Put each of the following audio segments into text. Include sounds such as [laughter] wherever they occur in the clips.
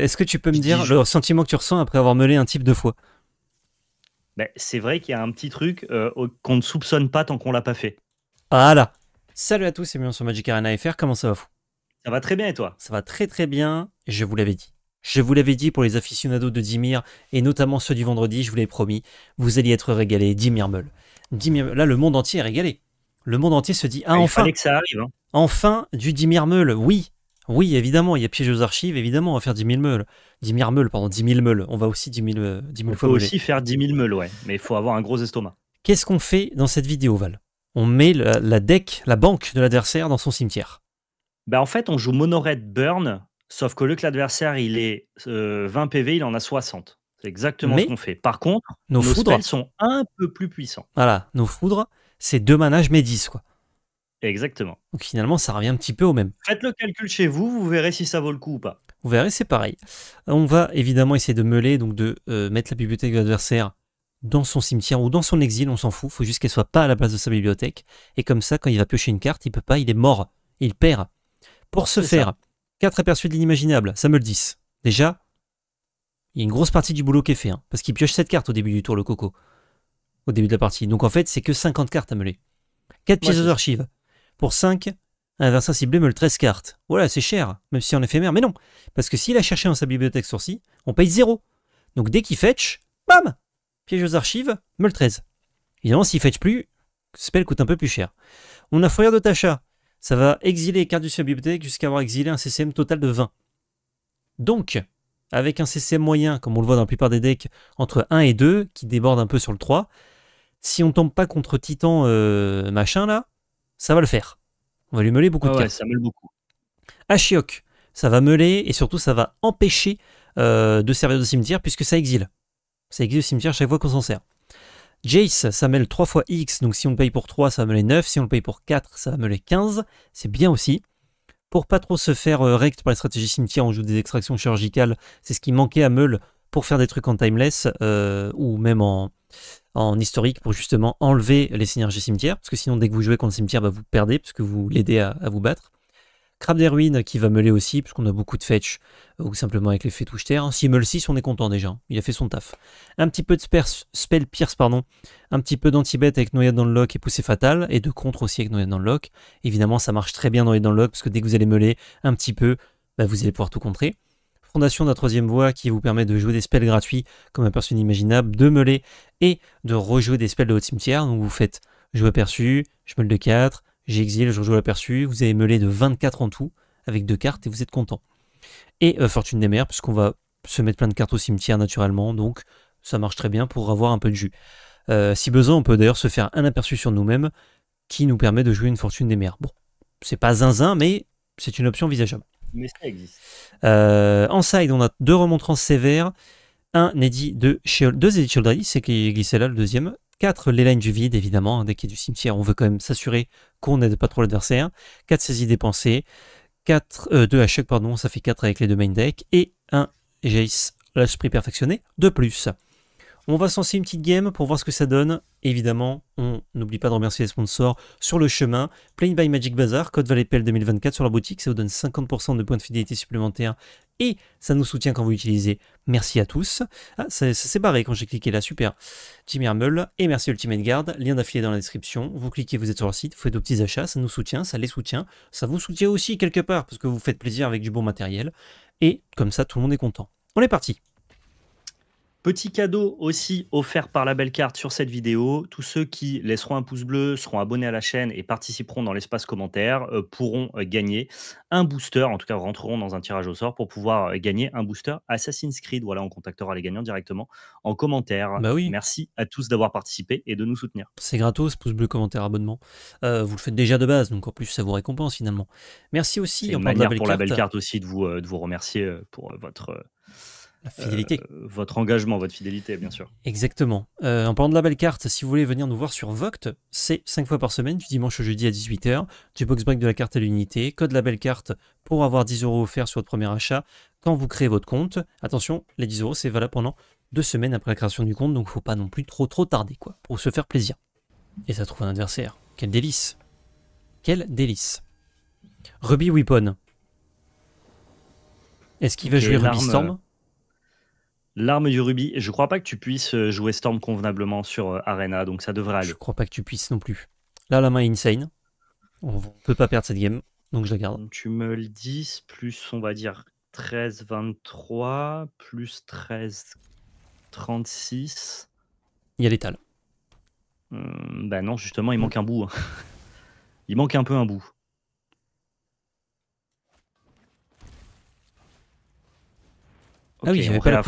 Est-ce que tu peux me dire le sentiment que tu ressens après avoir meulé un type deux fois ben, C'est vrai qu'il y a un petit truc euh, qu'on ne soupçonne pas tant qu'on l'a pas fait. Ah là Salut à tous c'est bienvenue sur Magic Arena FR, comment ça va fou Ça va très bien et toi Ça va très très bien, je vous l'avais dit. Je vous l'avais dit pour les aficionados de Dimir, et notamment ceux du vendredi, je vous l'ai promis, vous alliez être régalés, Dimir Meul. Là, le monde entier est régalé. Le monde entier se dit, ah, ah enfin... Il ça hein. Enfin, du Dimir oui oui, évidemment, il y a piège aux archives, évidemment, on va faire 10 000 meules. 10 000 meules, pardon, 10 000 meules. On va aussi 10 000, euh, fois on peut aussi faire 10 000 meules, ouais, mais il faut avoir un gros estomac. Qu'est-ce qu'on fait dans cette vidéo, Val On met la, deck, la banque de l'adversaire dans son cimetière. Bah en fait, on joue mono burn, sauf que le que l'adversaire, il est 20 euh, PV, il en a 60. C'est exactement ce qu'on fait. Par contre, nos, foudres sont un peu plus puissants. Voilà, nos foudres, c'est deux manages mais 10, quoi. Exactement. Donc finalement, ça revient un petit peu au même. Faites le calcul chez vous, vous verrez si ça vaut le coup ou pas. Vous verrez, c'est pareil. On va évidemment essayer de meuler, donc de euh, mettre la bibliothèque de l'adversaire dans son cimetière ou dans son exil, on s'en fout, il faut juste qu'elle soit pas à la place de sa bibliothèque. Et comme ça, quand il va piocher une carte, il peut pas, il est mort, il perd. Pour ce faire, 4 aperçus de l'inimaginable, ça me le dit, Déjà, il y a une grosse partie du boulot qui est fait, hein, parce qu'il pioche 7 cartes au début du tour, le coco. Au début de la partie. Donc en fait, c'est que 50 cartes à meuler. 4 pièces d'archives. Pour 5, un adversaire ciblé me 13 cartes. Voilà, c'est cher, même si en éphémère. Mais non, parce que s'il a cherché dans sa bibliothèque sourcil, on paye 0. Donc dès qu'il fetch, bam Piège aux archives, me le 13. Évidemment, s'il fetch plus, spell coûte un peu plus cher. On a Fourrière de Tacha. Ça va exiler les cartes de sa bibliothèque jusqu'à avoir exilé un CCM total de 20. Donc, avec un CCM moyen, comme on le voit dans la plupart des decks, entre 1 et 2, qui déborde un peu sur le 3, si on tombe pas contre Titan euh, machin là, ça va le faire. On va lui meuler beaucoup de ah ouais, Ça meule beaucoup. Ashiok, ça va meuler et surtout ça va empêcher euh, de servir de cimetière puisque ça exile. Ça exile le cimetière chaque fois qu'on s'en sert. Jace, ça mêle 3 fois X, donc si on le paye pour 3, ça va meuler 9, si on le paye pour 4, ça va meuler 15, c'est bien aussi. Pour pas trop se faire euh, rect par les stratégies cimetière, on joue des extractions chirurgicales, c'est ce qui manquait à Meule pour faire des trucs en timeless euh, ou même en, en historique pour justement enlever les synergies cimetières, parce que sinon dès que vous jouez contre le cimetière, bah, vous perdez, parce que vous l'aidez à, vous battre. Crabe des ruines qui va meuler aussi, puisqu'on a beaucoup de fetch, euh, ou simplement avec l'effet touche terre. S'il meule 6, on est content déjà, hein. il a fait son taf. Un petit peu de spell pierce, pardon. un petit peu danti avec noyade dans le lock et poussée fatal et de contre aussi avec noyade dans le lock. Évidemment, ça marche très bien noyade dans le lock, parce que dès que vous allez meuler un petit peu, bah, vous allez pouvoir tout contrer fondation la troisième voie qui vous permet de jouer des spells gratuits comme un personne inimaginable, de meuler et de rejouer des spells de votre cimetière. Donc vous faites jouer aperçu, je meule de 4, j'exile, je rejoue l'aperçu, vous avez meulé de 24 en tout avec deux cartes et vous êtes content. Et euh, Fortune des mers, puisqu'on va se mettre plein de cartes au cimetière naturellement, donc ça marche très bien pour avoir un peu de jus. Euh, si besoin, on peut d'ailleurs se faire un aperçu sur nous-mêmes qui nous permet de jouer une fortune des mers. Bon, c'est pas zinzin, mais c'est une option envisageable en euh, side, on a deux remontrances sévères. Un Neddy de deux Eddie c'est qui est glissé là, le deuxième. quatre l'élan du vide, évidemment, un hein, dès qu'il est du cimetière, on veut quand même s'assurer qu'on n'aide pas trop l'adversaire. quatre saisies dépensées, 4, euh, à chaque, pardon, ça fait quatre avec les deux main decks, et un Jace, l'esprit perfectionné, de plus. On va lancer une petite game pour voir ce que ça donne. Évidemment, on n'oublie pas de remercier les sponsors sur le chemin. Plane by Magic Bazaar, code ValetPL 2024 sur la boutique, ça vous donne 50% de points de fidélité supplémentaires et ça nous soutient quand vous utilisez. Merci à tous. Ah, ça, s'est barré quand j'ai cliqué là, super. Jimmy Hermel et merci Ultimate Guard, lien d'affilié dans la description. Vous cliquez, vous êtes sur leur site, vous faites de petits achats, ça nous soutient, ça les soutient, ça vous soutient aussi quelque part parce que vous faites plaisir avec du bon matériel et comme ça tout le monde est content. On est parti Petit cadeau aussi offert par la belle carte sur cette vidéo. Tous ceux qui laisseront un pouce bleu, seront abonnés à la chaîne et participeront dans l'espace commentaire euh, pourront euh, gagner un booster, en tout cas rentreront dans un tirage au sort pour pouvoir euh, gagner un booster Assassin's Creed. Voilà, on contactera les gagnants directement en commentaire. Bah oui. Merci à tous d'avoir participé et de nous soutenir. C'est gratos, pouce bleu, commentaire, abonnement. vous le faites déjà de base, donc en plus ça vous récompense finalement. Merci aussi. En une manière la pour la belle carte aussi de vous, de vous remercier pour votre fidélité. Euh, votre engagement, votre fidélité, bien sûr. Exactement. Euh, en parlant de la belle carte, si vous voulez venir nous voir sur Voct, c'est 5 fois par semaine, du dimanche au jeudi à 18h, du box break de la carte à l'unité, code la belle carte pour avoir 10 euros offerts sur votre premier achat quand vous créez votre compte. Attention, les 10 euros, c'est valable pendant deux semaines après la création du compte, donc faut pas non plus trop trop tarder, quoi, pour se faire plaisir. Et ça trouve un adversaire. Quel délice. Quel délice. Ruby Weapon. Est-ce qu'il va jouer Ruby Storm L'arme du rubis, je crois pas que tu puisses euh, jouer Storm convenablement sur euh, Arena, donc ça devrait aller. Je crois pas que tu puisses non plus. Là, la main est insane. On peut pas perdre cette game, donc je la garde. Tu me le dis plus on va dire 13, 23, plus 13, 36. Il y a l'étal. ben non, justement, il manque un bout. Hein. [laughs] il manque un peu un bout. ah oui, on pas la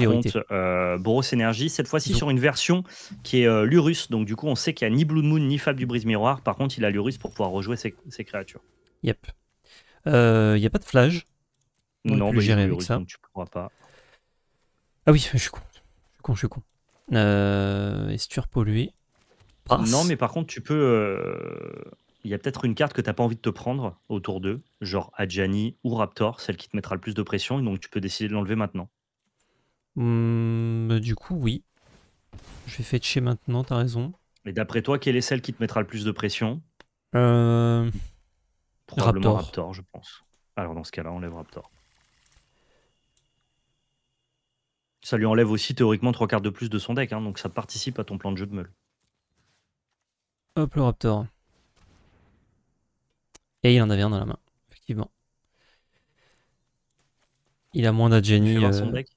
Euh, Boros Energy, cette fois-ci sur une version qui est euh, Lurus. Donc, du coup, on sait qu'il n'y a ni Blue Moon ni Fab du Brise Miroir. Par contre, il a Lurus pour pouvoir rejouer ses, créatures. Yep. Il euh, n'y a pas de Flage. non, mais bah, gérer avec ça. tu pourras pas. Ah oui, je suis con. Je suis con, je suis con. Euh, non, mais par contre, tu peux. Il y a peut-être une carte que tu n'as pas envie de te prendre autour d'eux, genre Adjani ou Raptor, celle qui te mettra le plus de pression, donc tu peux décider de l'enlever maintenant. Hmm, bah, du coup, oui. Je vais fetcher maintenant, t'as raison. Et d'après toi, quelle est celle qui te mettra le plus de pression euh, Probablement Raptor. je pense. Alors dans ce cas-là, on lève Raptor. Ça lui enlève aussi théoriquement trois quarts de plus de son deck, hein, donc ça participe à ton plan de jeu de meule. Hop le Raptor. Et il en avait un dans la main, effectivement. Il a moins son euh, deck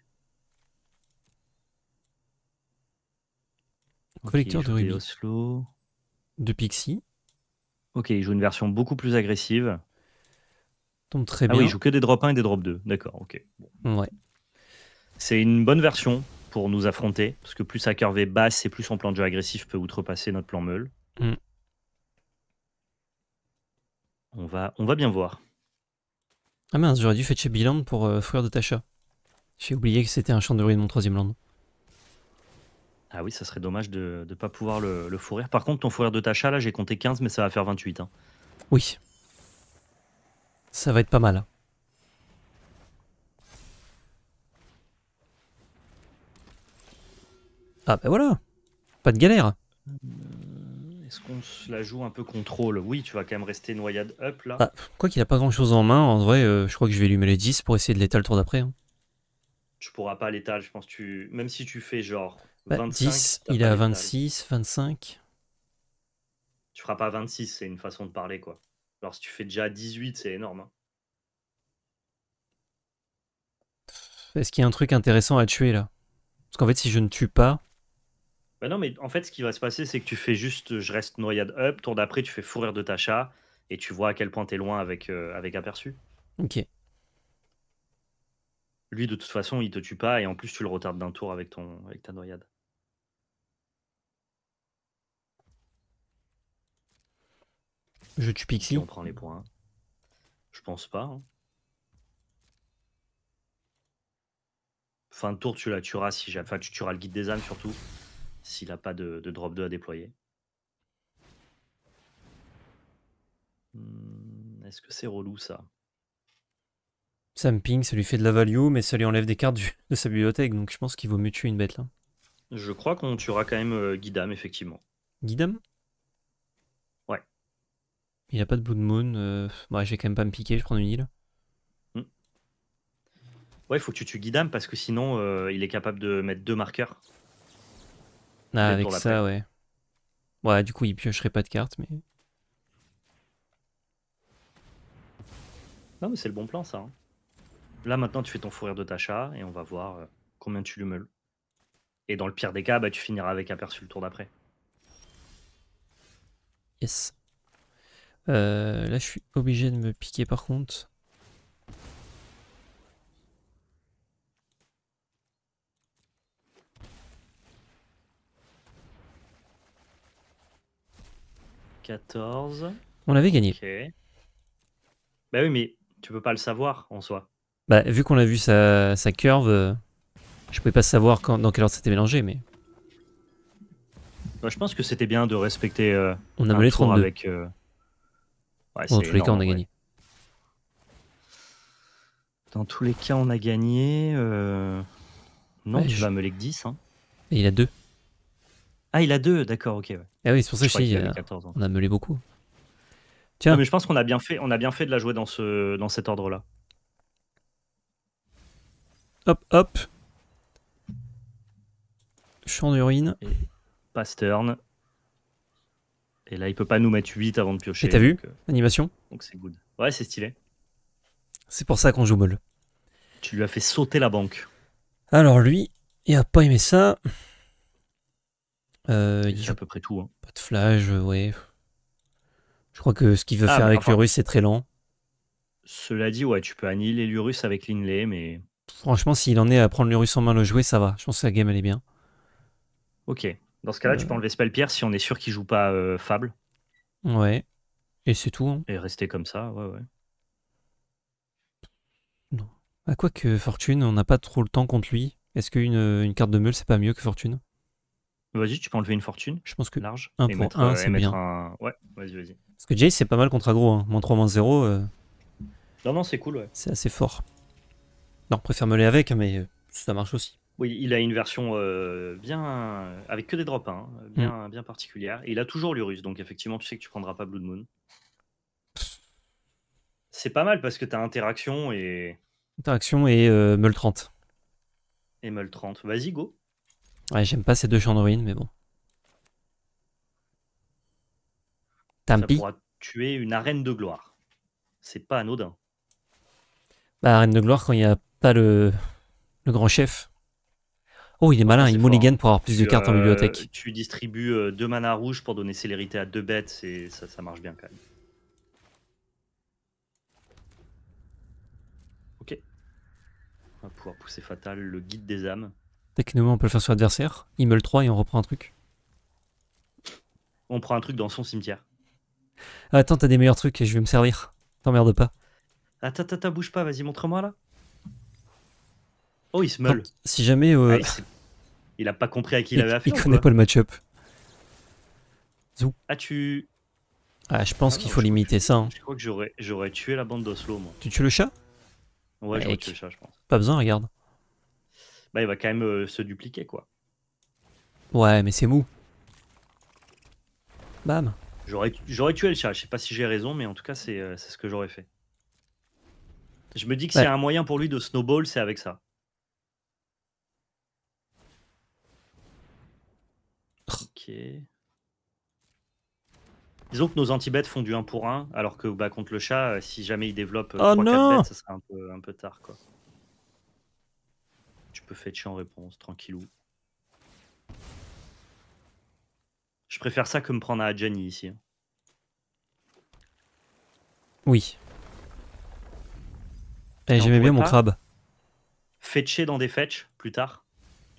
collecteur de rubis. De Pixie. Ok, il joue une version beaucoup plus agressive. Tombe très ah oui, il joue que des drop 1 et des drop 2. D'accord, ok. Ouais. C'est une bonne version pour nous affronter, parce que plus sa curve est basse et plus son plan de jeu agressif peut outrepasser notre plan meule. Hmm. On, va, on va bien voir. Ah mince, j'aurais dû fetcher Biland pour euh, de Tasha. J'ai oublié que c'était un champ de ruine mon troisième land. Ah oui, ça serait dommage de ne pas pouvoir le, le, fourrir. Par contre, ton fourrir de Tacha, là, j'ai compté 15, mais ça va faire 28. Hein. Oui. Ça va être pas mal. Hein. Ah ben voilà Pas de galère euh, Est-ce qu'on se la joue un peu contrôle Oui, tu vas quand même rester noyade up là. Bah, quoi qu'il a pas grand chose en main, en vrai, euh, je crois que je vais lui mettre les 10 pour essayer de l'étaler le tour d'après. Hein. Tu pourras pas l'étaler, je pense. Tu... Même si tu fais genre 10, bah, il est à 26, 25. Tu feras pas 26, c'est une façon de parler, quoi. Alors, si tu fais déjà 18, c'est énorme. Hein. Est-ce qu'il y a un truc intéressant à tuer, là Parce qu'en fait, si je ne tue pas... Bah non, mais en fait, ce qui va se passer, c'est que tu fais juste « je reste noyade up », tour d'après, tu fais « fourrir de ta chat », et tu vois à quel point t'es loin avec, euh, avec aperçu. Ok. Lui, de toute façon, il te tue pas, et en plus, tu le retardes d'un tour avec, ton, avec ta noyade. Je tue Pixie. on prend les points. Je pense pas. Hein. Fin de tour, tu la tueras si j'ai... Enfin, tu tueras le guide des âmes surtout. S'il n'a pas de, drop 2 à déployer. Hmm, est-ce que c'est relou ça ça me ping, ça lui fait de la value, mais ça lui enlève des cartes de sa bibliothèque, donc je pense qu'il vaut mieux tuer une bête là. Je crois qu'on tuera quand même euh, Guidam, effectivement. Guidam il n'y a pas de Blood Moon. Euh, bah, je vais quand même pas me piquer, je prends une île. Hmm. Ouais, il faut que tu tues Guidam parce que sinon euh, il est capable de mettre deux marqueurs. Ah, avec ça, ouais. Ouais, du coup, il piocherait pas de cartes, mais. Non, mais c'est le bon plan, ça. Hein. Là, maintenant, tu fais ton fourrir de ta et on va voir euh, combien tu lui meules. Et dans le pire des cas, bah, tu finiras avec aperçu le tour d'après. Yes. Euh, là, je suis obligé de me piquer par contre. 14. On avait gagné. Bah oui, mais tu peux pas le savoir en soi. Bah, vu qu'on a vu sa, sa curve, euh, je pouvais pas savoir dans quelle ordre c'était mélangé, mais. Bah, je pense que c'était bien de respecter. Euh, On a mené trop Avec, dans tous les cas, on a gagné. Dans tous les cas, on a gagné. Non, tu vas me que 10. Hein. Et il a 2. Ah, il a 2, d'accord, ok. Ah oui, c'est pour ça que je, on a meulé beaucoup. Tiens. mais je pense qu'on a, bien fait, on a bien fait de la jouer dans, ce, dans cet ordre-là. Hop, hop. Champ d'urine. Pastern. Et là, il peut pas nous mettre 8 avant de piocher. Et t'as vu euh, Animation Donc c'est good. Ouais, c'est stylé. C'est pour ça qu'on joue molle. Tu lui as fait sauter la banque. Alors lui, il a pas aimé ça. Euh, il à peu près tout. Hein. Pas de flash, euh, ouais. Je crois que ce qu'il veut ah, faire avec l'Urus, c'est très lent. Cela dit, ouais, tu peux annihiler l'Urus avec l'Inlay, mais. Franchement, s'il en est à prendre l'Urus en main, le jouer, ça va. Je pense que la game, elle est bien. Ok. Dans ce cas-là, tu euh. peux enlever Pierre si on est sûr qu'il joue pas euh, Fable. Ouais. Et c'est tout. Hein. Et rester comme ça, ouais, ouais. Non. À ah, quoi que Fortune, on n'a pas trop le temps contre lui. Est-ce qu'une euh, une carte de meule, c'est pas mieux que Fortune Vas-y, tu peux enlever une fortune. Je pense que large. 1 pour c'est bien. Ouais, vas-y, vas-y. Parce que Jay c'est pas mal contre aggro. Hein. Moins 3, moins 0. Non, non, c'est cool, ouais. C'est assez fort. Non, préfère meuler avec, hein, mais ça marche aussi. Oui, il a une version euh, bien avec que des drops, hein, bien, mm. bien particulière. Et il a toujours l'Urus, donc effectivement, tu sais que tu prendras pas Blood Moon. C'est pas mal parce que t'as interaction et. Interaction et euh, 30. Et Meul 30. Vas-y, go. Ouais, j'aime pas ces deux champs de mais bon. Ça pourra tuer une arène de gloire. C'est pas anodin. Bah, arène de gloire quand il n'y a pas le, le grand chef. Oh, il est ah, malin, il mulligan hein. pour avoir plus de cartes en euh, bibliothèque. tu distribues euh, deux manas rouges pour donner célérité à deux bêtes, et ça, marche bien quand même. Ok. On va pouvoir pousser Fatal, le guide des âmes. Techniquement, on peut le faire sur adversaire. Il me le 3 et on reprend un truc. On prend un truc dans son cimetière. Attends, t'as des meilleurs trucs et je vais me servir. T'emmerdes pas. Attends, attends, bouge pas, vas-y, montre-moi là. Oh, il se meule. Si jamais. Euh, ah, il, a pas compris à qui il, avait affaire. Il connaît pas le match-up. Zou. Ah, tu. Ah, je pense ah, qu'il faut limiter ça. Hein. Je crois que j'aurais tué la bande d'Oslo, moi. Tu tues le chat Ouais, j'aurais tué le chat, je pense. Pas besoin, regarde. Bah, il va quand même euh, se dupliquer, quoi. Ouais, mais c'est mou. Bam. J'aurais tué le chat. Je sais pas si j'ai raison, mais en tout cas, c'est euh, ce que j'aurais fait. Je me dis que si y a un moyen pour lui de snowball, c'est avec ça. Disons que nos anti-bêtes font du 1 pour 1, alors que bah, contre le chat, euh, si jamais il développe euh, oh 3-4 bêtes, ça sera un peu, un peu tard. quoi. Tu peux fetcher en réponse, tranquillou. Je préfère ça que me prendre à Jenny ici. Hein. Oui. Eh, j'aimais bien mon crabe. Fetcher dans des fetchs plus tard.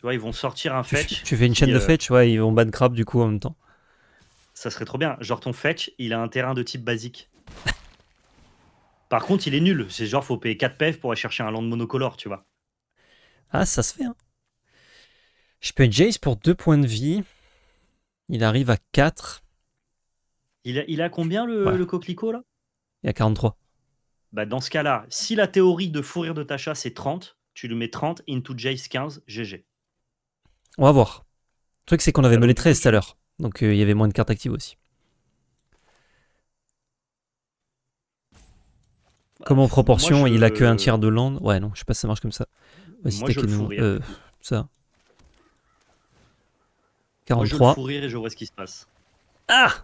Tu vois, ils vont sortir un fetch. Tu, fais une chaîne de euh, fetch, vois, ils vont ban crap du coup en même temps. Ça serait trop bien. Genre ton fetch, il a un terrain de type basique. [laughs] Par contre, il est nul. C'est genre, faut payer 4 PF pour aller chercher un land monocolore, tu vois. Ah, ça se fait. Hein. Je être Jace pour 2 points de vie. Il arrive à 4. Il a, combien le, coquelicot là Il a 43. Bah, dans ce cas-là, si la théorie de fourrir de ta chasse c'est 30, tu lui mets 30, into Jace 15, GG. On va voir. Le truc, c'est qu'on avait euh, meulé 13 tout à l'heure. Donc, euh, il y avait moins de cartes actives aussi. Bah, comme en proportion, il a que un tiers de land. Ouais, non, je sais pas si ça marche comme ça. Vas-y, moi, je nous... ça. 43. je le euh, et je vois ce qui se passe. Ah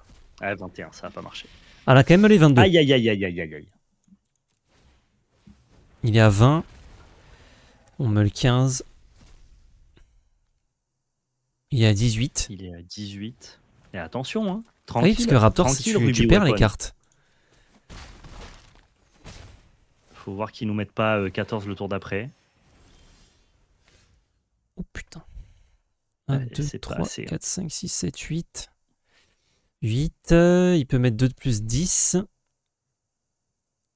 Ah, 21, ça a pas marché. Ah, là, quand même les 22. Aïe, aïe, aïe, aïe, aïe, aïe. Il est à 20. On meule 15. Il est à 18. Il est à 18. Et attention, hein. Tranquille, ah oui, parce que Raptor, si tu, récupères les cartes. Faut voir qu'ils nous mettent pas 14 euh, le tour d'après. Oh putain. 1, 2, 3, 4, 5, 6, 7, 8. 8. il peut mettre 2 de plus 10.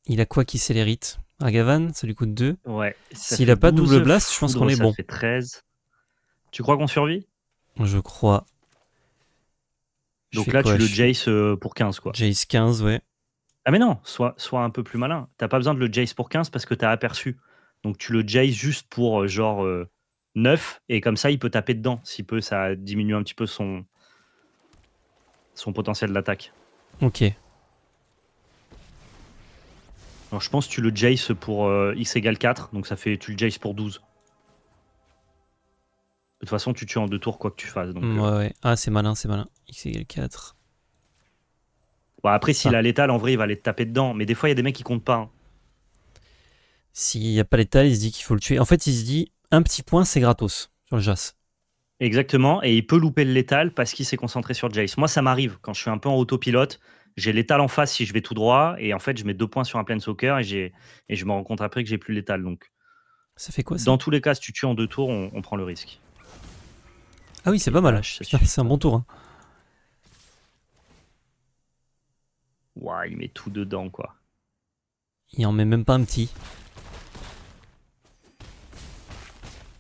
Il a quoi qui s'élérite Argavan, ça lui coûte 2. Ouais. S'il a pas double blast, je pense qu'on est bon. Ça fait 13. Tu crois qu'on survit je crois. Donc là, tu le jace euh, pour 15, quoi. Jace 15, ouais. Ah, mais non, sois, un peu plus malin. T'as pas besoin de le jace pour 15 parce que t'as aperçu. Donc tu le jace juste pour euh, genre 9 euh, et comme ça, il peut taper dedans. S'il peut, ça diminue un petit peu son, son potentiel d'attaque. Ok. Alors je pense que tu le jace pour x égale 4, donc ça fait tu le jace pour 12. De toute façon, tu tues en deux tours quoi que tu fasses. ouais, euh. ouais. Ah, c'est malin, c'est malin. X égale 4. Bon, après, s'il ah. a l'étal, en vrai, il va aller te taper dedans. Mais des fois, il y a des mecs qui comptent pas. Hein. S'il n'y a pas l'étal, il se dit qu'il faut le tuer. En fait, il se dit un petit point, c'est gratos sur le Jas. Exactement. Et il peut louper le létal parce qu'il s'est concentré sur Jace. Moi, ça m'arrive quand je suis un peu en autopilote. J'ai l'étal en face si je vais tout droit. Et en fait, je mets deux points sur un soccer et, et je me rends compte après que j'ai plus l'étal. Donc. Ça fait quoi Dans tous les cas, si tu tues en deux tours, on prend le risque. Ah oui, c'est pas mal. C'est un bon tour. Hein. il met tout dedans, quoi. Il en met même pas un petit.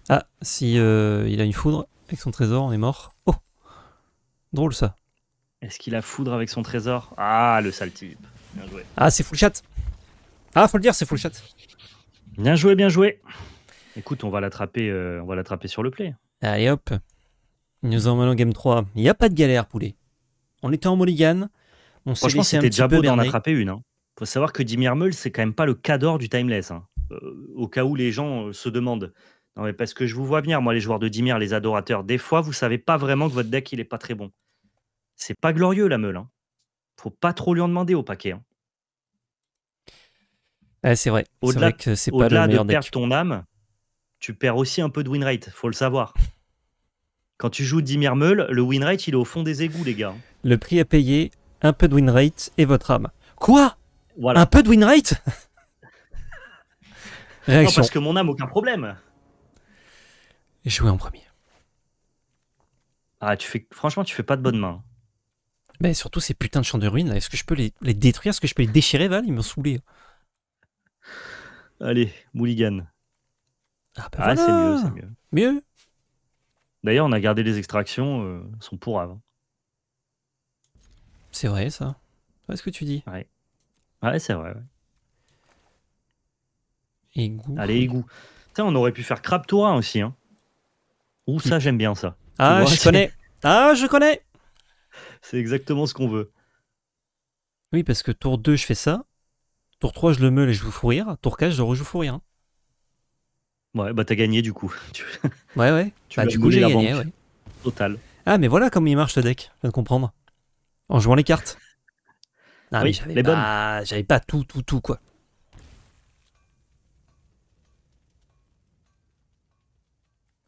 Ah, si il a une foudre avec son trésor, on est mort. Oh Drôle ça. Est-ce qu'il a foudre avec son trésor Ah, le sale type. Bien joué. Ah, c'est full chat. Ah, faut le dire, c'est full chat. Bien joué, bien joué. Écoute, on va l'attraper va l'attraper sur le play. Allez hop. Nous venons en game 3. Il n'y a pas de galère, poulet. On était en mulligan. On Franchement, c'était déjà beau d'en attraper une. Il hein. faut savoir que Dimir Meul, c'est quand même pas le cador du timeless. Hein. Euh, au cas où les gens euh, se demandent. Non, mais parce que je vous vois venir, moi, les joueurs de Dimir, les adorateurs. Des fois, vous savez pas vraiment que votre deck, il est pas très bon. C'est pas glorieux, la Meule. Hein. Faut pas trop lui en demander au paquet. c'est vrai. Au-delà, de perdre ton âme, tu perds aussi un peu de win rate, faut le savoir. Quand tu joues Dimir Meul, le winrate, il est au fond des égouts, les gars. Le prix à payer, un peu de win rate et votre âme. Quoi Un peu de win rate [laughs] Non, parce que mon âme, aucun problème. Jouer en premier. Ah, tu fais... franchement, tu fais pas de bonnes mains. Mais surtout ces putains de champs de ruines, est-ce que je peux les, détruire Est-ce que je peux les déchirer, Val Ils m'ont saoulé. Allez, Mulligan. Ah, bah ah c'est mieux, c'est mieux. Mieux D'ailleurs, on a gardé les extractions, euh, sont pourraves. Hein. C'est vrai, ça. C'est ce que tu dis. Ouais. Ouais, c'est vrai. Ouais. Égout. Allez, égout. on aurait pu faire 1 aussi. Hein. Ouh, ça, hmm. j'aime bien ça. Ah, je connais. Ah, je connais. [laughs] C'est exactement ce qu'on veut. Oui, parce que tour 2, je fais ça. Tour 3, je le meule et je vous fous Tour 4, je rejoue fourrirai. Hein. Ouais, bah t'as gagné du coup. [laughs] ouais, ouais. Tu bah, du coup, j'ai gagné, Total. Ah, mais voilà comment il marche le deck, je viens de comprendre. En jouant les cartes. Ah, oui, j'avais pas, j'avais pas tout, tout, tout, quoi.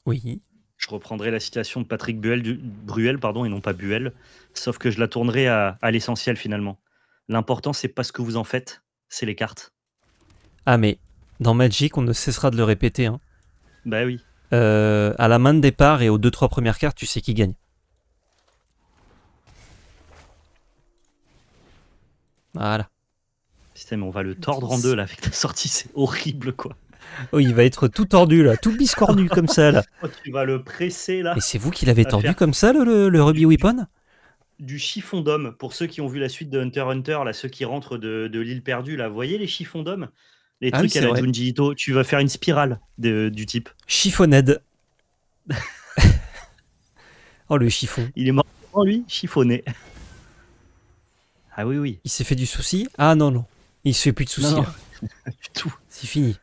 Oui. Je reprendrai la citation de Patrick Bruel, pardon, et non pas Buel, sauf que je la tournerai à l'essentiel finalement. L'important, c'est pas ce que vous en faites, c'est les cartes. Ah, mais dans Magic, on ne cessera de le répéter. Hein. Bah oui. Euh, à la main de départ et aux 2-3 premières cartes, tu sais qui gagne. Voilà. Putain, mais on va le tordre en deux là avec ta sortie, c'est horrible quoi. Oh, il va être tout tordu là, tout biscornu comme ça là. [laughs] Oh, tu vas le presser là. Et c'est vous qui l'avez tordu comme ça le, le, Ruby Weapon du chiffon d'homme. Pour ceux qui ont vu la suite de Hunter Hunter, là, ceux qui rentrent de, l'île perdue, là, voyez les chiffons d'homme les ah trucs à tu vas faire une spirale de, du type. Chiffonnade. [laughs] oh le chiffon. Il est mort lui, chiffonné. Ah oui, oui. Il s'est fait du souci Ah non, non. Il se fait plus de souci. [laughs] tout. C'est fini.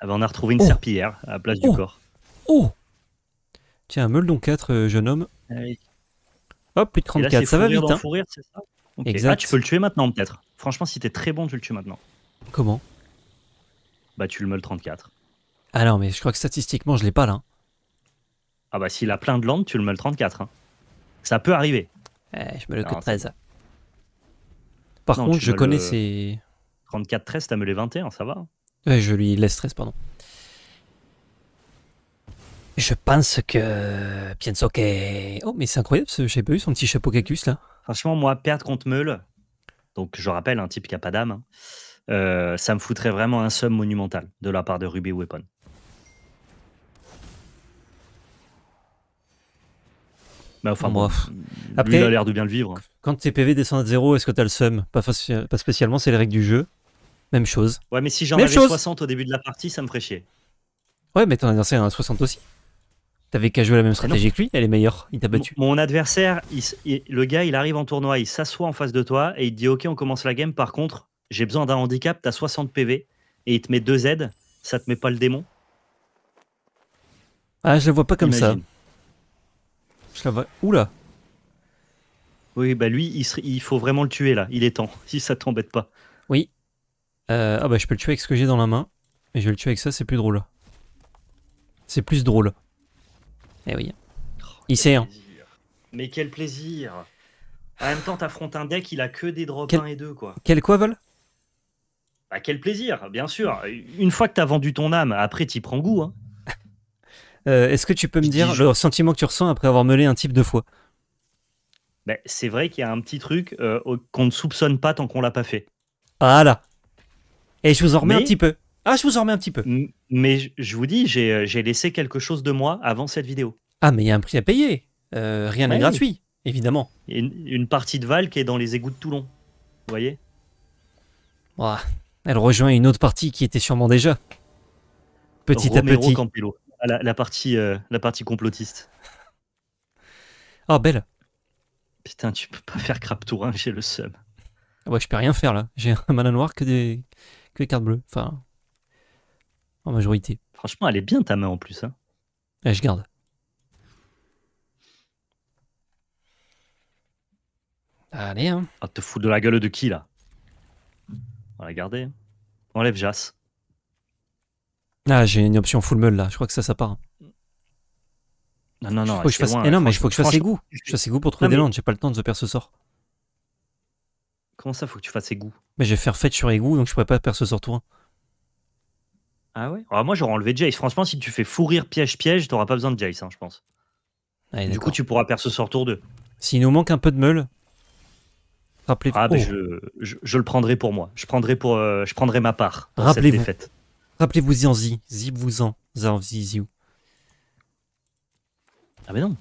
Ah ben, on a retrouvé une serpillère oh. serpillière à la place du oh. corps. Oh Tiens, meule donc 4, euh, jeune homme. Ah Hop, plus de 34, ça va vite. Hein. Ah, exact. tu peux le tuer maintenant, peut-être. Franchement, si t'es très bon, tu le tues maintenant. Comment bah, tu le meules 34. Ah non, mais je crois que statistiquement, je l'ai pas là. Hein. Ah bah s'il a plein de landes, tu le meules 34. Hein. Ça peut arriver. Eh, je me le que 13. Par contre, je connais 34-13, t'as me les 21, ça va. Hein. je lui laisse 13, pardon. Je pense que que... Oh, mais c'est incroyable, ce... j'ai pas eu son petit chapeau cactus, là. Franchement, moi, perdre contre Meule, donc je rappelle, un type qui a pas d'âme, euh, ça me foutrait vraiment un sum monumental de la part de Ruby Weapon. Bah, enfin, moi. il a l'air de bien le vivre. Quand tes PV descendent à 0, est-ce que t'as le sum pas, spécialement, c'est les règles du jeu. Même chose. Ouais, mais si j'en avais 60 au début de la partie, ça me ferait chier. Ouais, mais ton adversaire en 60 aussi. T'avais qu'à jouer la même ah stratégie que lui, elle est meilleure. Il t'a battu. Mon, adversaire, le gars, il arrive en tournoi, il s'assoit en face de toi et il te dit Ok, on commence la game. Par contre, j'ai besoin d'un handicap, t'as 60 PV et il te met 2 Z, ça te met pas le démon Ah, je la vois pas comme ça. Je la vois. Oula Oui, bah lui, il, faut vraiment le tuer là, il est temps, [laughs] si ça t'embête pas. Oui. Euh, ah bah je peux le tuer avec ce que j'ai dans la main, mais je vais le tuer avec ça, c'est plus drôle. C'est plus drôle. Eh oui. Oh, il sait, hein. Mais quel plaisir En même temps, t'affrontes un deck, il a que des drops 1 et 2, quoi. Quel quoi, Vol bah, quel plaisir, bien sûr. Une fois que tu as vendu ton âme, après, t'y prends goût. Hein. Euh, est-ce que tu peux me dire le sentiment que tu ressens après avoir meulé un type deux fois bah, C'est vrai qu'il y a un petit truc euh, qu'on ne soupçonne pas tant qu'on l'a pas fait. Ah là Et je vous en remets un petit peu. Ah, je vous en remets un petit peu. Mais je vous dis, euh, j'ai laissé quelque chose de moi avant cette vidéo. Ah, mais il y a un prix à payer. rien n'est gratuit, évidemment. Une, une partie de Val qui est dans les égouts de Toulon. Vous voyez Ouah. Elle rejoint une autre partie qui était sûrement déjà. Petit à petit. Ah, la, partie, euh, la partie complotiste. Ah, oh, belle. Putain, tu peux pas faire crap tourin, j'ai le seum. Ah ouais, je peux rien faire là. J'ai un mana noir que des, que cartes bleues. Enfin, en majorité. Franchement, elle est bien ta main en plus. Hein. Eh, je garde. Allez, hein. Ah, te fout de la gueule de qui là On va la garder. Hein. Enlève Jas. là ah, j'ai une option full meule là. Je crois que ça, ça part. Non, non, non. Faut je fasse... il eh faut que je fasse égout. Je fasse égout pour trouver des landes. J'ai pas le temps de se perdre ce sort. Comment ça, faut que tu fasses égout Mais je vais faire fête sur égout, donc je pourrais pas perdre ce sort 1. Ah ouais ah, Moi, j'aurais enlevé Jace. Franchement, si tu fais fourrir piège-piège, t'auras pas besoin de Jace, hein, je pense. Ah, du coup, tu pourras perdre ce sort tour 2. S'il nous manque un peu de meule, ah, ben, oh. je, le prendrai pour moi. Je prendrai, pour, euh, je prendrai ma part. Rappelez-vous. Rappelez-vous zi, vous en Zanziziou. Ah, mais ben non.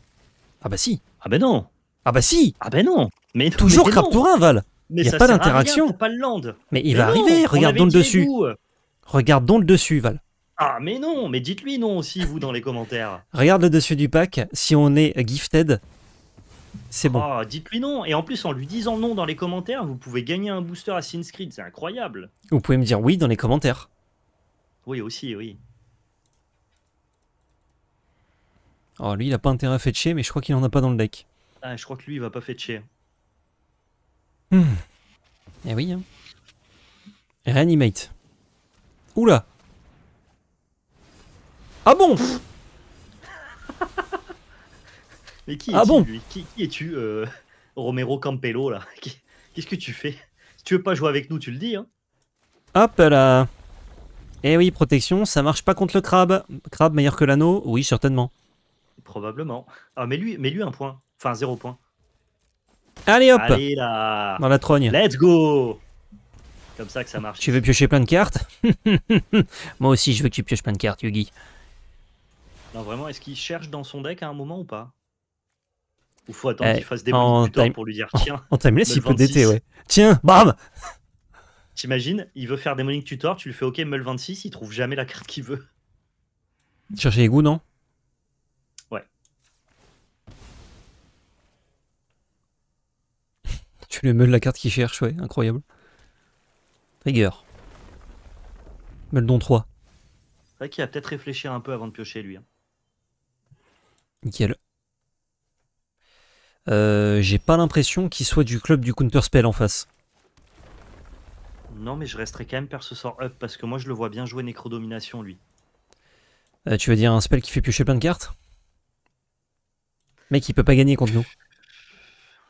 Ah, bah si. Ah, ben non. Ah, bah si. Ah, bah non. Mais Toujours crap Tourin Val. Mais il a pas d'interaction. Pas Mais il va arriver. Regarde donc le dessus. Regarde donc le dessus, Val. Ah mais non, mais dites-lui non aussi, vous, dans les commentaires. Regarde le dessus du pack. Si on est gifted, c'est bon. Oh, dites-lui non. Et en plus, en lui disant non dans les commentaires, vous pouvez gagner un booster à Creed. C'est incroyable. Vous pouvez me dire oui dans les commentaires. Oui, aussi, oui. Oh, lui, il a pas intérêt à fetcher, mais je crois qu'il en a pas dans le deck. Ah, je crois que lui, il va pas fetcher. Hmm. Eh oui. Hein. Reanimate. Oula. Ah bon qui ah bon Qui, es-tu, euh, [laughs] Romero Campello, là [laughs] Qu'est-ce que tu fais Si tu veux pas jouer avec nous, tu le dis. Hein. Hop là Eh oui, protection, ça marche pas contre le crabe. Crabe meilleur que l'anneau Oui, certainement. Probablement. Ah, mais lui, mais lui un point. Enfin, zéro point. Allez hop Allez là Dans la trogne. Let's go Comme ça que ça marche. Tu veux piocher plein de cartes [laughs] Moi aussi, je veux que tu pioches plein de cartes, Yugi. Non, vraiment, est-ce qu'il cherche dans son deck à un moment ou pas il faut attendre eh, qu'il fasse des Tutor pour lui dire tiens. En, timeless, peut DT, ouais. Tiens, bam T'imagines, il veut faire des Tutor, tu lui fais OK, Meul 26, il trouve jamais la carte qu'il veut. Chercher les goûts, non Ouais. [laughs] tu lui meules la carte qu'il cherche, ouais, incroyable. Trigger. Meule don 3. C'est vrai qu'il a peut-être réfléchir un peu avant de piocher, lui. Hein. Nickel. Euh, j'ai pas l'impression qu'il soit du club du counter spell en face. Non, mais je resterai quand même perso sort up parce que moi je le vois bien jouer domination lui. Euh, tu veux dire un spell qui fait piocher plein de cartes Mec, il peut pas gagner contre nous.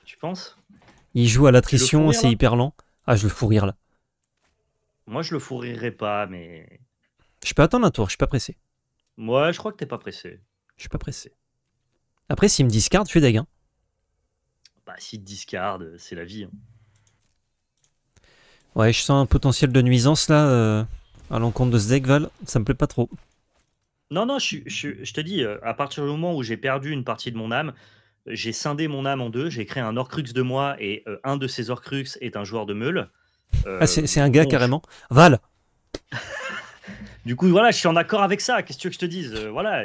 Tu penses Il joue à l'attrition, c'est hyper lent. Ah, je le fourrir là. Moi, je le fourrirai pas, mais. Je peux attendre un tour, je suis pas pressé. Moi, je crois que t'es pas pressé. Je suis pas pressé. Après, s'il me discard, je fais des gains bah, si discard, euh, c'est la vie. Hein. Ouais, je sens un potentiel de nuisance là euh, à l'encontre de Zegval. Ça me plaît pas trop. Non, non, je, te dis, euh, à partir du moment où j'ai perdu une partie de mon âme, j'ai scindé mon âme en deux, j'ai créé un Orcrux de moi et un de ces Orcrux est un joueur de meule. Ah, c'est un gars carrément. Val [laughs] Du coup, voilà, je suis en accord avec ça. Qu'est-ce que tu veux que je te dise Voilà.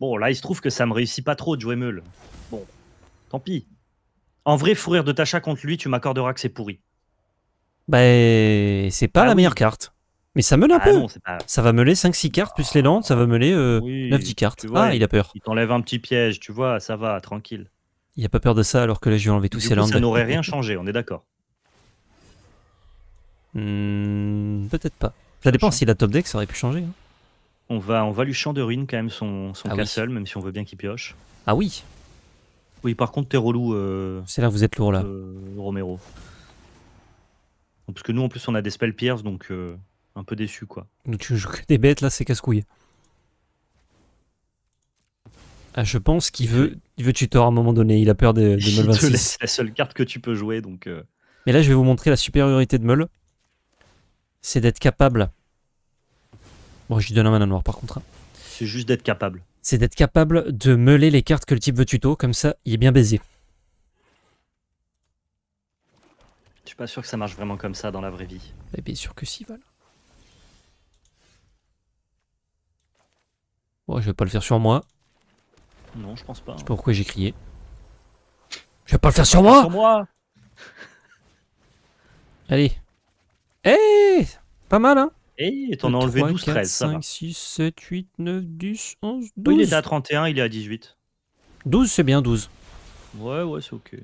Bon, là, il se trouve que ça me réussit pas trop de jouer meule. Bon, Tant pis. En vrai, fourrir de Tacha contre lui, tu m'accorderas que c'est pourri. Bah, c'est pas ah la meilleure carte. Mais ça meule un ah peu. Ça va meuler 5-6 cartes, plus les ah. lentes, ça va meuler 9-10 euh, cartes. ah, il, a peur. Il t'enlève un petit piège, tu vois, ça va, tranquille. Il a pas peur de ça alors que là, je lui ai enlevé tous ses landes. Ça n'aurait rien changé, on est d'accord. [laughs] Hmm, peut-être pas. Ça dépend, si la top deck, ça aurait pu changer. Hein. On, va, on va lui champ de ruine quand même son, castle, même si on veut bien qu'il pioche. Ah oui, oui, par contre, t'es relou. Euh, c'est là, vous êtes lourd là. Euh, Romero. Parce que nous, en plus, on a des spells pierres, donc euh, un peu déçu quoi. Donc tu joues que des bêtes là, c'est casse-couille. Ah, je pense qu'il veut, il veut tutor à un moment donné. Il a peur de de C'est la seule carte que tu peux jouer, donc. Mais là, je vais vous montrer la supériorité de Meul. C'est d'être capable. Bon, je lui donne un mana noir par contre. Hein. C'est juste d'être capable c'est d'être capable de meuler les cartes que le type veut tuto, comme ça il est bien baisé. Je suis pas sûr que ça marche vraiment comme ça dans la vraie vie. Mais eh bien sûr que si, voilà. Bon, je vais pas le faire sur moi. Non, je pense pas. Je sais hein. pas pourquoi j'ai crié. Je vais pas le faire sur moi, sur moi Allez. Eh Pas mal, hein et t'en as euh, enlevé 12, 13. ça 6, 7, 8, 9, 10, 11, 12. il était à 31, il est à 18. 12, c'est bien 12. Ouais, ouais, c'est ok.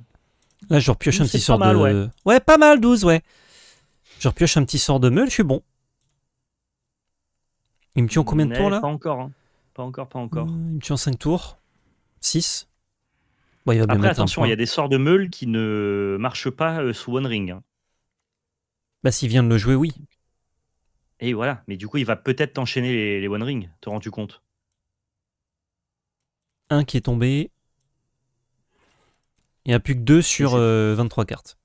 Là, je repioche un petit sort de. Ouais. ouais. pas mal, 12, ouais. Je repioche un petit sort de meule, je suis bon. Il me tue en combien de tours là Pas encore, hein. pas encore, pas encore. Mmh, il me tue en 5 tours 6 Après, attention, il y a des sorts de meule qui ne marchent pas euh, sous One Ring. Hein. Bah, s'il vient de le jouer, oui. Et voilà. Mais du coup, il va peut-être t'enchaîner les, One Ring. Te rends-tu compte Un qui est tombé. Il n'y a plus que deux sur 23 euh, cartes.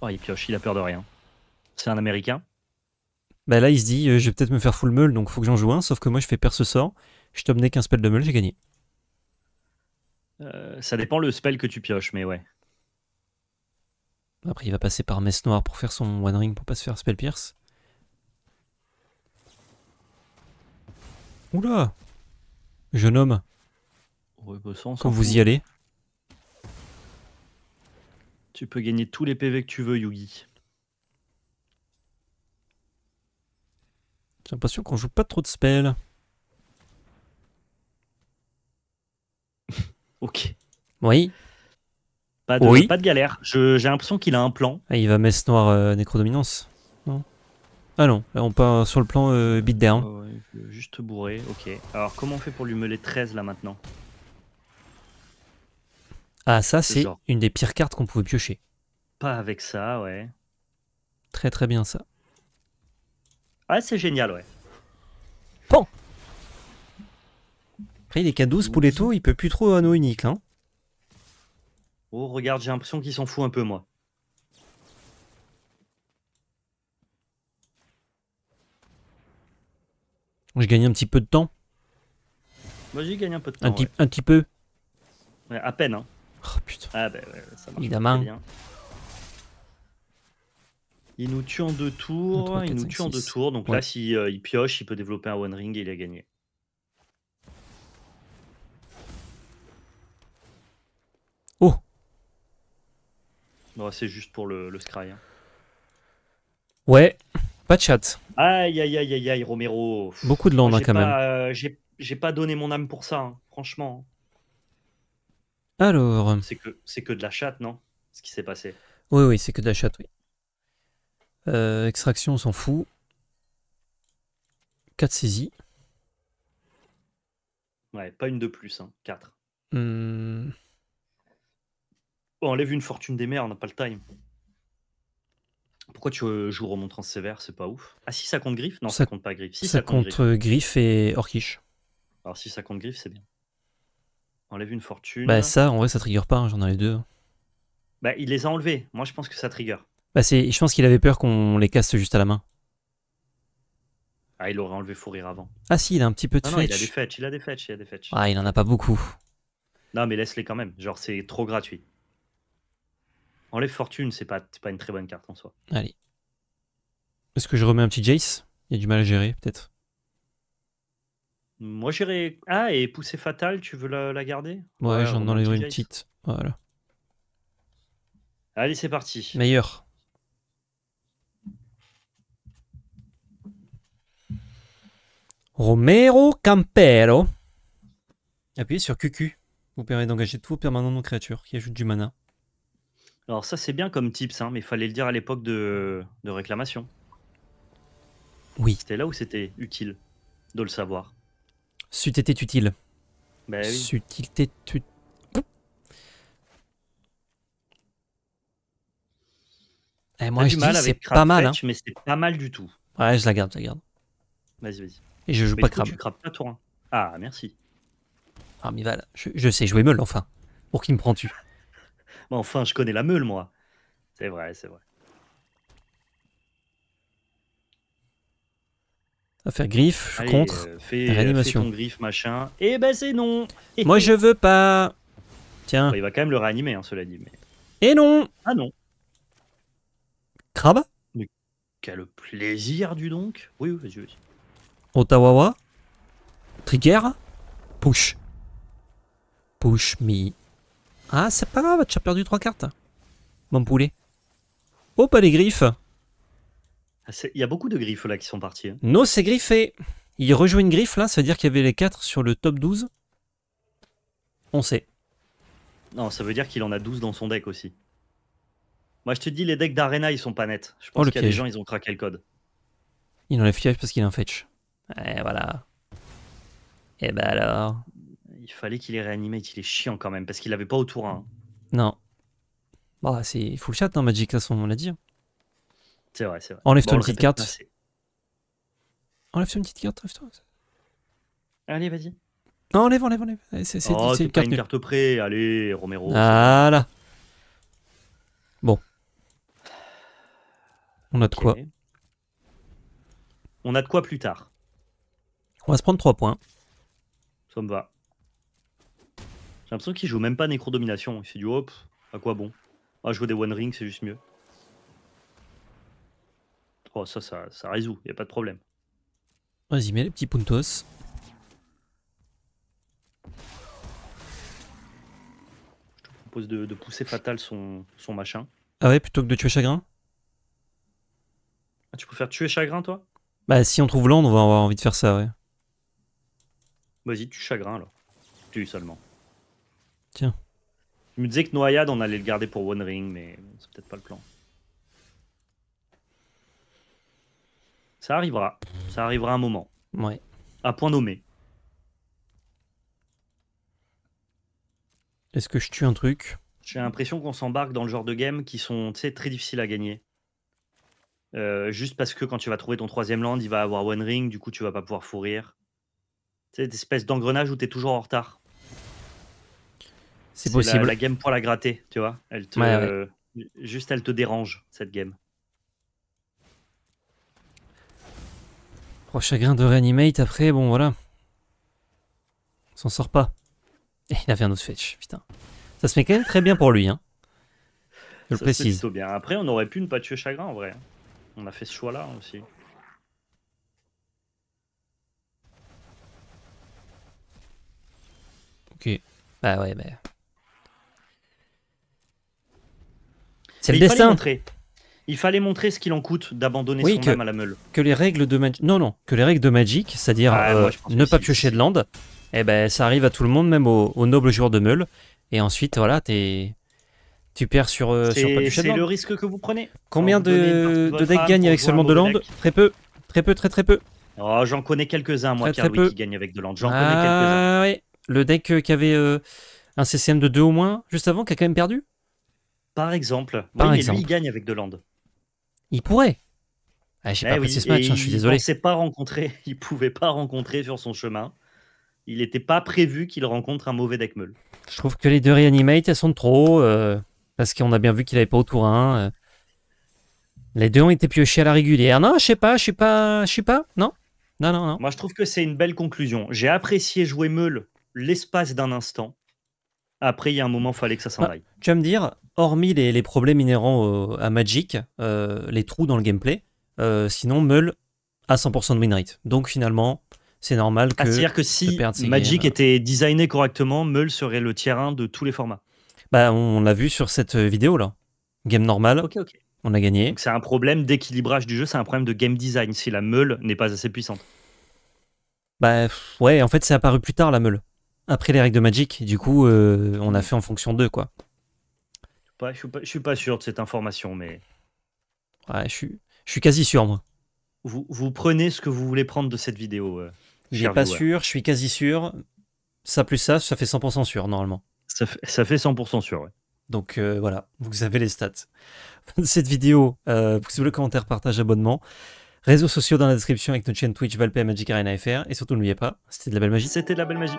Oh, il pioche, il a peur de rien. C'est un américain. Bah là, il se dit, euh, je vais peut-être me faire full meul, donc faut que j'en joue un. Sauf que moi, je fais ce sort. Je tombe qu'un spell de meule, j'ai gagné. Euh, ça dépend le spell que tu pioches, mais ouais. Après, il va passer par Messe Noire pour faire son One Ring pour pas se faire Spell Pierce. Oula Jeune homme, bah, quand vous y allez. Tu peux gagner tous les PV que tu veux, Yugi. J'ai l'impression qu'on joue pas trop de spells. [laughs] ok. Oui. Pas de, pas de galère. J'ai l'impression qu'il a un plan. Ah, il va mettre noir euh, Nécrodominance Ah non, là on part sur le plan euh, oh, juste bourré, ok. Alors comment on fait pour lui meuler 13 là maintenant Ah ça c'est une des pires cartes qu'on pouvait piocher. Pas avec ça, ouais. Très très bien ça. Ah c'est génial, ouais. Bon Après il est qu'à 12 pour il peut plus trop anneau unique. Hein. Oh, regarde, j'ai l'impression qu'il s'en fout un peu, moi. J'ai gagné un petit peu de temps. Moi, j'ai gagné un peu de temps. Un, ouais. un petit peu ouais, À peine. Hein. Oh putain. Ah, bah, ça marche Évidemment. Il nous tue en deux tours. il nous tue en deux tours. Donc là, s'il si, euh, pioche, il peut développer un One Ring et il a gagné. Oh c'est juste pour le, le Scry. Hein. Ouais, pas de chat. Aïe, aïe, aïe, aïe, aïe, Romero. Beaucoup de land hein, quand même. Euh, j'ai pas donné mon âme pour ça, hein, franchement. Alors. C'est que, que de la chatte, non Ce qui s'est passé. Oui, oui, c'est que de la chatte, oui. Euh, extraction, on s'en fout. 4 saisies. Ouais, pas une de plus, 4. Hein. Hmm. Oh, enlève une fortune des mers, on n'a pas le time. Pourquoi tu euh, joues joues remontrance sévère C'est pas ouf. Ah, si ça compte griffe Non, ça, compte pas griffe. Si, ça, compte, griffe. Euh, et orkish. Alors, si ça compte griffe, c'est bien. Enlève une fortune. Bah, ça, en vrai, ça trigger pas. Hein, j'en ai les deux. Bah, il les a enlevés. Moi, je pense que ça trigger. Bah, Je pense qu'il avait peur qu'on les casse juste à la main. Ah, il aurait enlevé Fourrir avant. Ah, si, il a un petit peu de fetch. il a des fetch, il a des fetch, a fetch. Ah, il en a pas beaucoup. Non, mais laisse-les quand même. Genre, c'est trop gratuit. Enlève Fortune, c'est pas, pas une très bonne carte en soi. Allez. Est-ce que je remets un petit Jace Il y a du mal à gérer, peut-être. Moi, j'irai. Ah, et pousser fatal, tu veux la, garder Ouais, j'en enlèverai une petite. Voilà. Allez, c'est parti. Meilleur. Romero Campero. Appuyez sur QQ. Vous permet d'engager tout permanent nos créatures qui ajoute du mana. Alors ça c'est bien comme tips, hein, mais il fallait le dire à l'époque de, réclamation. Oui. C'était là où c'était utile de le savoir. C'eût était utile. Ben oui. utile. Eh, moi, je dis, c'est pas mal. hein. Mais c'est pas mal du tout. Ouais, je la garde, je la garde. Vas-y, vas-y. Et je joue pas crabe. pas hein. Ah, merci. Ah, mais voilà, je, je sais jouer meule, enfin. Pour qui me prends-tu mais enfin, je connais la meule, moi. C'est vrai, c'est vrai. À faire griffe, contre. Euh, réanimation. Fais griffe, machin. Eh ben c'est non. [laughs] Moi je veux pas. Tiens. il va quand même le réanimer, hein, cela dit. Et eh non. Ah non. Crabe. Mais quel plaisir, du donc. Oui, oui, vas-y, vas-y. Ottawa. Trigger. Push. Push me ah, c'est pas grave, tu as perdu trois cartes. Bon poulet. Oh, pas les griffes. Ah, il y a beaucoup de griffes là qui sont partis. Hein. Non, c'est griffé. Il rejoint une griffe là, ça veut dire qu'il y avait les 4 sur le top 12. On sait. Non, ça veut dire qu'il en a 12 dans son deck aussi. Moi, je te dis, les decks d'arena, ils sont pas nets. Je pense oh, qu'il y a des gens, ils ont craqué le code. Il enlève piège parce qu'il a un fetch. Et eh, voilà. Et eh bah ben, alors il fallait qu'il les réanime il qu'il est chiant quand même, parce qu'il l'avait pas autour. tour 1. Non. Bah, c'est full chat, hein, Magic, à toute moment on l'a dit. Hein. C'est vrai, c'est vrai. Enlève-toi une petite carte. Enlève-toi une petite carte, enlève-toi. Allez, vas-y. Non, enlève, enlève, enlève. C'est, c'est, oh, c'est une, carte, une près, allez, Romero. Voilà. Bon. On a de quoi. On a de quoi plus tard. On va se prendre 3 points. Ça me va. J'ai l'impression qu'il joue même pas Domination. Il s'est dit, hop, à quoi bon ah, Jouer des One Ring, c'est juste mieux. Oh, ça, ça, ça résout, il a pas de problème. Vas-y, mets les petits puntos. Je te propose de, pousser fatal son, machin. Ah ouais, plutôt que de tuer chagrin ah, Tu préfères tuer chagrin, toi Bah, si on trouve l'onde, on va avoir envie de faire ça, ouais. Vas-y, tue chagrin, là. Tu seulement. Je me disais que Noyade, on allait le garder pour One Ring, mais c'est peut-être pas le plan. Ça arrivera. Ça arrivera un moment. Ouais. À point nommé. Est-ce que je tue un truc J'ai l'impression qu'on s'embarque dans le genre de game qui sont très difficiles à gagner. Euh, juste parce que quand tu vas trouver ton troisième land, il va avoir One Ring, du coup tu vas pas pouvoir fourrir. C'est une espèce d'engrenage où tu es toujours en retard. C'est possible. La, game pour la gratter, tu vois. Elle te, euh, Juste, elle te dérange, cette game. Oh chagrin de Reanimate, après, bon, voilà. On S'en sort pas. Et eh, il avait un autre fetch, putain. Ça se met quand même très bien pour lui, hein. Je le précise. bien. Après, on aurait pu ne pas tuer chagrin, en vrai. Hein. On a fait ce choix-là aussi. Ok. Bah ouais, bah... C'est le il destin. Il fallait montrer ce qu'il en coûte d'abandonner son à la meule. Que les règles de Magic. Non, non, que les règles de Magic, c'est-à-dire ah, euh, ne pas piocher de land, eh ben, ça arrive à tout le monde, même aux, nobles joueurs de meule. Et ensuite, voilà, Tu perds sur, euh, sur pas C'est le risque que vous prenez. Combien de, decks gagnent avec seulement de land Très peu. Très peu, très très peu. Oh, j'en connais quelques-uns, moi, qui gagne avec de land. Ah le deck euh, qui avait un CCM de 2 au moins, juste avant, qui a quand même perdu par exemple. lui, il gagne avec Deland. Il pourrait. Ah, n'ai eh pas oui, ce match, hein, je suis désolé. Il ne s'est pas rencontré, [laughs] il pouvait pas rencontrer sur son chemin. Il n'était pas prévu qu'il rencontre un mauvais Meul. Je trouve que les deux Reanimate, elles sont trop, euh, parce qu'on a bien vu qu'il n'avait pas au tour euh. Les deux ont été piochés à la régulière. Non, je sais pas, je suis pas, je suis pas, non non, non, non. Moi, je trouve que c'est une belle conclusion. J'ai apprécié jouer Meul l'espace d'un instant. Après, il y a un moment, fallait que ça s'en bah, aille. tu vas me dire, hormis les, problèmes inhérents à Magic, euh, les trous dans le gameplay, euh, sinon Meul a 100% de win Donc finalement, c'est normal que. C'est-à-dire que si Magic était designé correctement, Meul serait le tiers 1 de tous les formats. Bah, on l'a vu sur cette vidéo là. Game normal. On a gagné. C'est un problème d'équilibrage du jeu, c'est un problème de game design si la meule n'est pas assez puissante. Bah ouais, en fait, c'est apparu plus tard la meule après les règles de Magic. Du coup, euh, on a fait en fonction d'eux, quoi. je, suis pas, suis pas sûr de cette information, mais. Ouais, je suis, je suis quasi sûr, moi. Vous, prenez ce que vous voulez prendre de cette vidéo. Euh, J'ai pas sûr, je suis quasi sûr. Ça plus ça, ça fait 100% sûr, normalement. Ça fait, 100% sûr, Donc euh, voilà, vous avez les stats. [laughs] Cette vidéo, euh, vous le commentaire, partage, abonnement. Réseaux sociaux dans la description avec notre chaîne Twitch, Valpe, Magic Arena FR. Et surtout, n'oubliez pas, c'était de la belle magie. C'était de la belle magie.